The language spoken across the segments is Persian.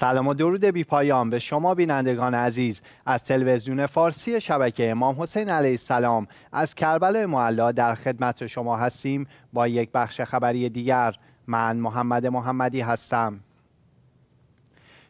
سلام و درود بی پایان به شما بینندگان عزیز از تلویزیون فارسی شبکه امام حسین علیه السلام از کربلا معلا در خدمت شما هستیم با یک بخش خبری دیگر من محمد محمدی هستم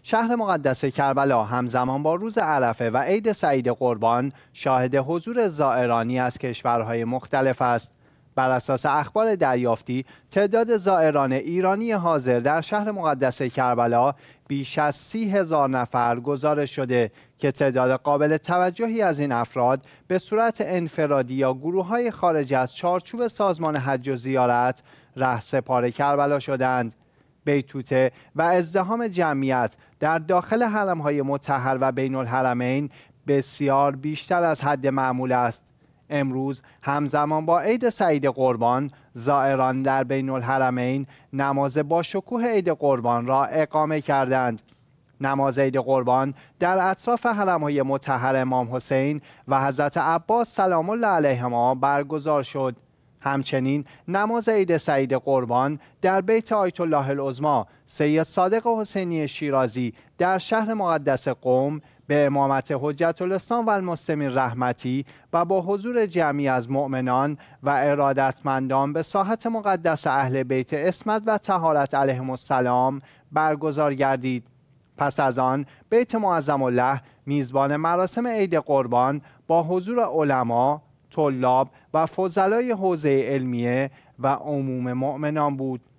شهر مقدس کربلا همزمان با روز عرفه و عید سعید قربان شاهد حضور زائرانی از کشورهای مختلف است بر اساس اخبار دریافتی تعداد زائران ایرانی حاضر در شهر مقدس کربلا بیش از سی هزار نفر گزارش شده که تعداد قابل توجهی از این افراد به صورت انفرادی یا گروه های خارج از چارچوب سازمان حج و زیارت ره سپار کربلا شدند. بیتوته و ازدهام جمعیت در داخل های متحر و بین الحرمین بسیار بیشتر از حد معمول است. امروز همزمان با عید سعید قربان زائران در بین الحرمین نماز با شکوه عید قربان را اقامه کردند نماز عید قربان در اطراف های متحر امام حسین و حضرت عباس سلام الله علیهما برگزار شد همچنین نماز عید سعید قربان در بیت آیت الله العظما سید صادق حسینی شیرازی در شهر مقدس قوم به امامت حجت الاسلام و المسلمین رحمتی و با حضور جمعی از مؤمنان و ارادتمندان به ساحت مقدس اهل بیت اسمت و تهارت علیهم السلام برگزار گردید پس از آن بیت معظم الله میزبان مراسم عید قربان با حضور علما، طلاب و فضلای حوزه علمیه و عموم مؤمنان بود